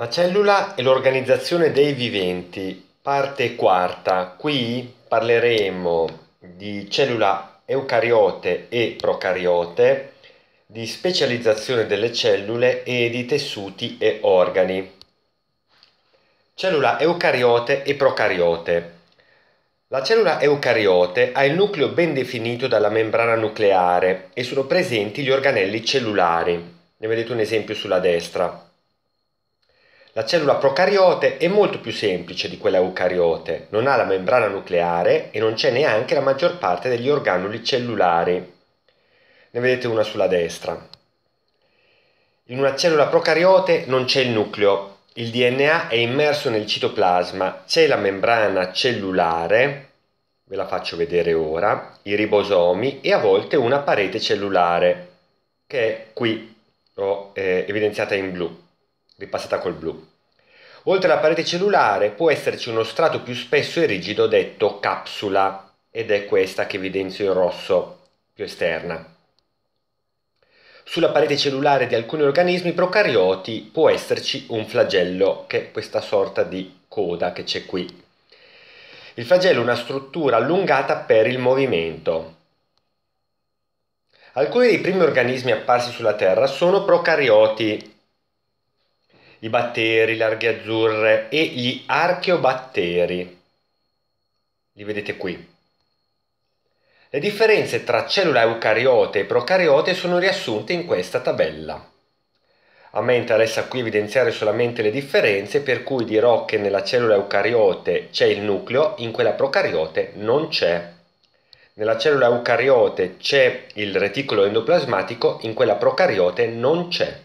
La cellula e l'organizzazione dei viventi, parte quarta. Qui parleremo di cellula eucariote e procariote, di specializzazione delle cellule e di tessuti e organi. Cellula eucariote e procariote. La cellula eucariote ha il nucleo ben definito dalla membrana nucleare e sono presenti gli organelli cellulari. Ne vedete un esempio sulla destra. La cellula procariote è molto più semplice di quella eucariote, non ha la membrana nucleare e non c'è neanche la maggior parte degli organuli cellulari. Ne vedete una sulla destra. In una cellula procariote non c'è il nucleo, il DNA è immerso nel citoplasma, c'è la membrana cellulare, ve la faccio vedere ora, i ribosomi e a volte una parete cellulare, che è qui, l'ho eh, evidenziata in blu ripassata col blu. Oltre alla parete cellulare può esserci uno strato più spesso e rigido detto capsula ed è questa che evidenzio in rosso più esterna. Sulla parete cellulare di alcuni organismi procarioti può esserci un flagello, che è questa sorta di coda che c'è qui. Il flagello è una struttura allungata per il movimento. Alcuni dei primi organismi apparsi sulla Terra sono procarioti, i batteri, le arghe azzurre e gli archeobatteri. Li vedete qui. Le differenze tra cellule eucariote e procariote sono riassunte in questa tabella. A me interessa qui evidenziare solamente le differenze, per cui dirò che nella cellula eucariote c'è il nucleo, in quella procariote non c'è. Nella cellula eucariote c'è il reticolo endoplasmatico, in quella procariote non c'è.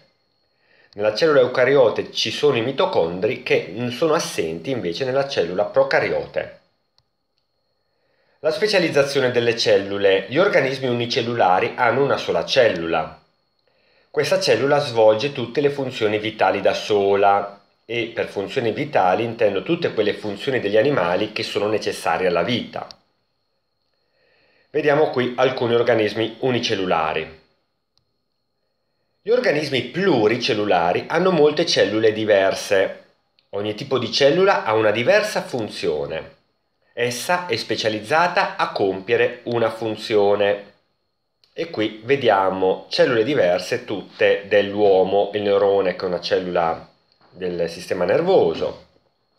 Nella cellula eucariote ci sono i mitocondri che sono assenti invece nella cellula procariote. La specializzazione delle cellule. Gli organismi unicellulari hanno una sola cellula. Questa cellula svolge tutte le funzioni vitali da sola e per funzioni vitali intendo tutte quelle funzioni degli animali che sono necessarie alla vita. Vediamo qui alcuni organismi unicellulari. Gli organismi pluricellulari hanno molte cellule diverse. Ogni tipo di cellula ha una diversa funzione. Essa è specializzata a compiere una funzione. E qui vediamo cellule diverse tutte dell'uomo, il neurone che è una cellula del sistema nervoso,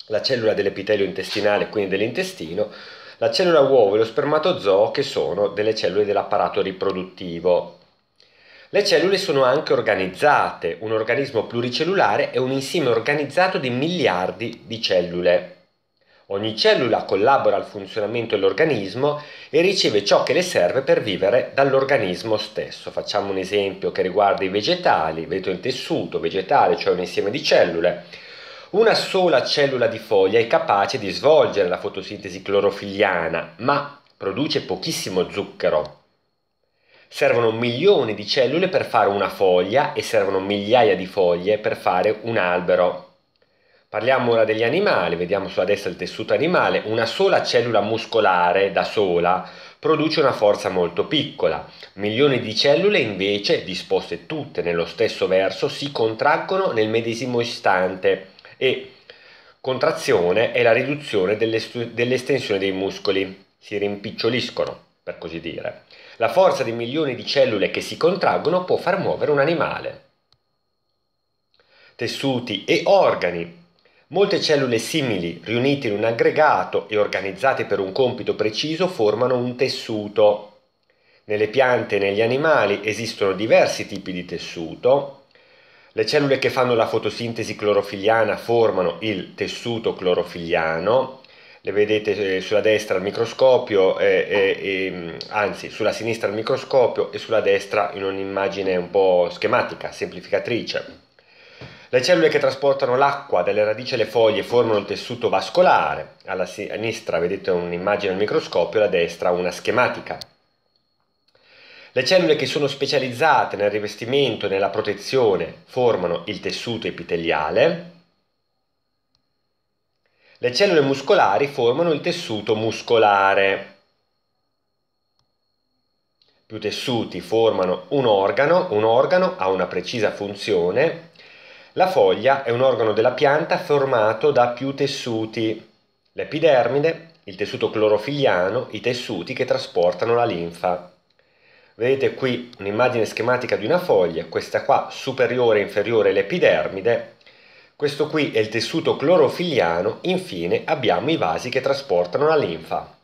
la cellula dell'epitelio intestinale, quindi dell'intestino, la cellula uovo e lo spermatozoo che sono delle cellule dell'apparato riproduttivo. Le cellule sono anche organizzate, un organismo pluricellulare è un insieme organizzato di miliardi di cellule. Ogni cellula collabora al funzionamento dell'organismo e riceve ciò che le serve per vivere dall'organismo stesso. Facciamo un esempio che riguarda i vegetali, vedete il tessuto vegetale, cioè un insieme di cellule. Una sola cellula di foglia è capace di svolgere la fotosintesi clorofilliana, ma produce pochissimo zucchero servono milioni di cellule per fare una foglia e servono migliaia di foglie per fare un albero. Parliamo ora degli animali, vediamo sulla destra il tessuto animale, una sola cellula muscolare da sola produce una forza molto piccola, milioni di cellule invece, disposte tutte nello stesso verso, si contraggono nel medesimo istante e contrazione è la riduzione dell'estensione dei muscoli, si rimpiccioliscono per così dire. La forza di milioni di cellule che si contraggono può far muovere un animale. Tessuti e organi. Molte cellule simili, riunite in un aggregato e organizzate per un compito preciso, formano un tessuto. Nelle piante e negli animali esistono diversi tipi di tessuto. Le cellule che fanno la fotosintesi clorofiliana formano il tessuto clorofiliano le vedete eh, sulla destra al microscopio, e, e, e, anzi sulla sinistra al microscopio e sulla destra in un'immagine un po' schematica, semplificatrice. Le cellule che trasportano l'acqua dalle radici alle foglie formano il tessuto vascolare, alla sinistra vedete un'immagine al microscopio, e alla destra una schematica. Le cellule che sono specializzate nel rivestimento e nella protezione formano il tessuto epiteliale, le cellule muscolari formano il tessuto muscolare. Più tessuti formano un organo, un organo ha una precisa funzione. La foglia è un organo della pianta formato da più tessuti. L'epidermide, il tessuto clorofiliano, i tessuti che trasportano la linfa. Vedete qui un'immagine schematica di una foglia, questa qua superiore e inferiore l'epidermide, questo qui è il tessuto clorofilliano, infine abbiamo i vasi che trasportano la linfa.